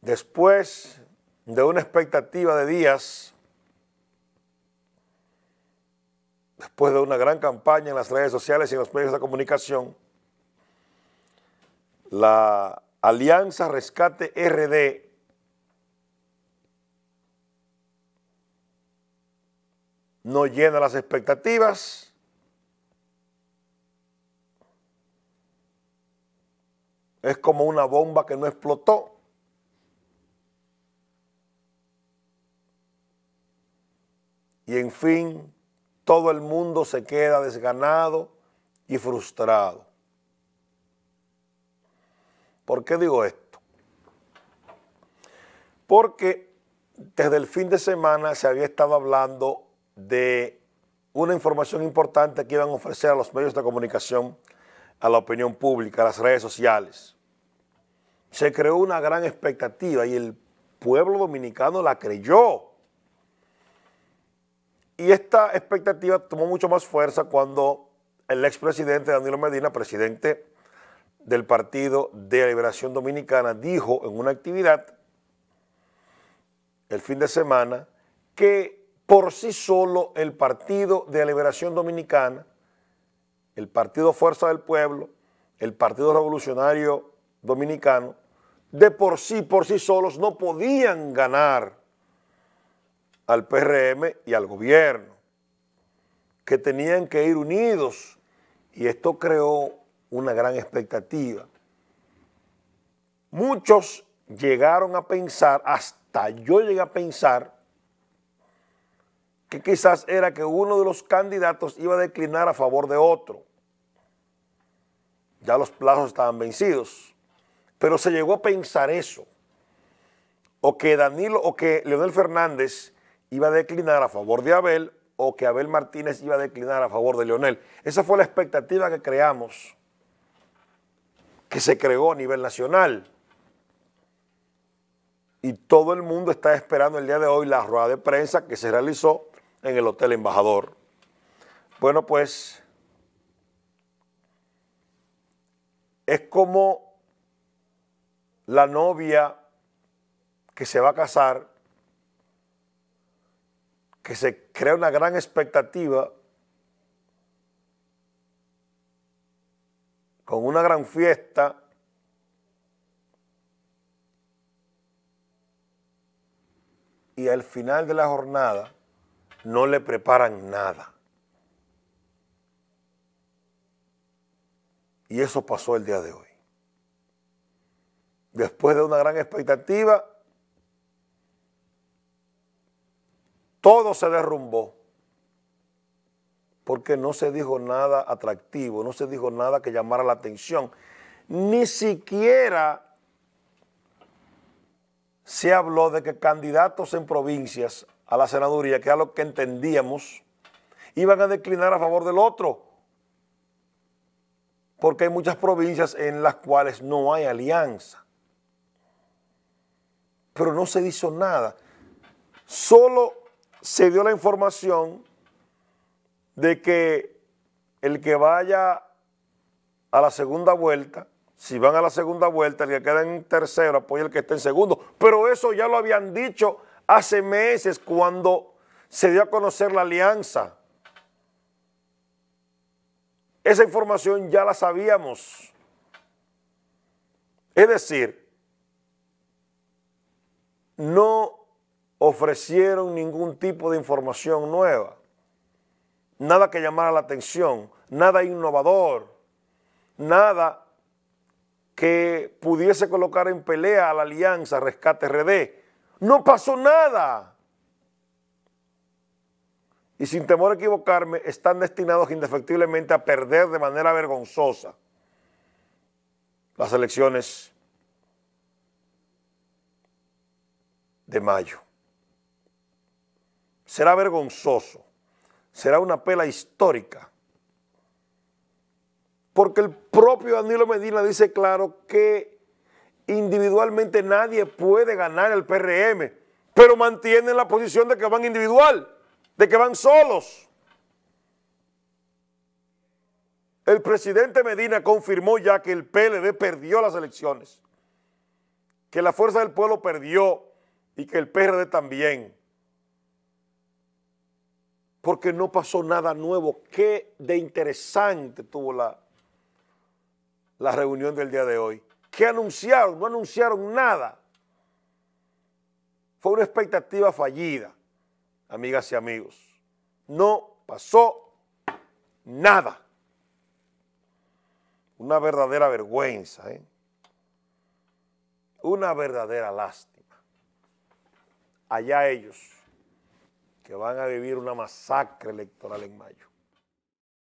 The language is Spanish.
Después de una expectativa de días, después de una gran campaña en las redes sociales y en los medios de comunicación, la Alianza Rescate RD no llena las expectativas. Es como una bomba que no explotó. y en fin, todo el mundo se queda desganado y frustrado. ¿Por qué digo esto? Porque desde el fin de semana se había estado hablando de una información importante que iban a ofrecer a los medios de comunicación, a la opinión pública, a las redes sociales. Se creó una gran expectativa y el pueblo dominicano la creyó y esta expectativa tomó mucho más fuerza cuando el expresidente Danilo Medina, presidente del Partido de Liberación Dominicana, dijo en una actividad el fin de semana que por sí solo el Partido de Liberación Dominicana, el Partido Fuerza del Pueblo, el Partido Revolucionario Dominicano, de por sí, por sí solos, no podían ganar al PRM y al gobierno, que tenían que ir unidos y esto creó una gran expectativa. Muchos llegaron a pensar, hasta yo llegué a pensar, que quizás era que uno de los candidatos iba a declinar a favor de otro. Ya los plazos estaban vencidos. Pero se llegó a pensar eso. O que Danilo, o que Leonel Fernández iba a declinar a favor de Abel o que Abel Martínez iba a declinar a favor de Leonel. Esa fue la expectativa que creamos, que se creó a nivel nacional. Y todo el mundo está esperando el día de hoy la rueda de prensa que se realizó en el Hotel Embajador. Bueno, pues es como la novia que se va a casar que se crea una gran expectativa con una gran fiesta y al final de la jornada no le preparan nada. Y eso pasó el día de hoy. Después de una gran expectativa, todo se derrumbó porque no se dijo nada atractivo, no se dijo nada que llamara la atención. Ni siquiera se habló de que candidatos en provincias a la senaduría, que era lo que entendíamos, iban a declinar a favor del otro, porque hay muchas provincias en las cuales no hay alianza. Pero no se hizo nada. Solo se dio la información de que el que vaya a la segunda vuelta, si van a la segunda vuelta, el que queda en tercero apoya el que esté en segundo. Pero eso ya lo habían dicho hace meses cuando se dio a conocer la alianza. Esa información ya la sabíamos. Es decir, no ofrecieron ningún tipo de información nueva, nada que llamara la atención, nada innovador, nada que pudiese colocar en pelea a la alianza Rescate RD. No pasó nada. Y sin temor a equivocarme, están destinados indefectiblemente a perder de manera vergonzosa las elecciones de mayo será vergonzoso, será una pela histórica, porque el propio Danilo Medina dice claro que individualmente nadie puede ganar el PRM, pero mantienen la posición de que van individual, de que van solos. El presidente Medina confirmó ya que el PLD perdió las elecciones, que la Fuerza del Pueblo perdió y que el PRD también porque no pasó nada nuevo. Qué de interesante tuvo la, la reunión del día de hoy. ¿Qué anunciaron? No anunciaron nada. Fue una expectativa fallida, amigas y amigos. No pasó nada. Una verdadera vergüenza, ¿eh? Una verdadera lástima. Allá ellos que van a vivir una masacre electoral en mayo.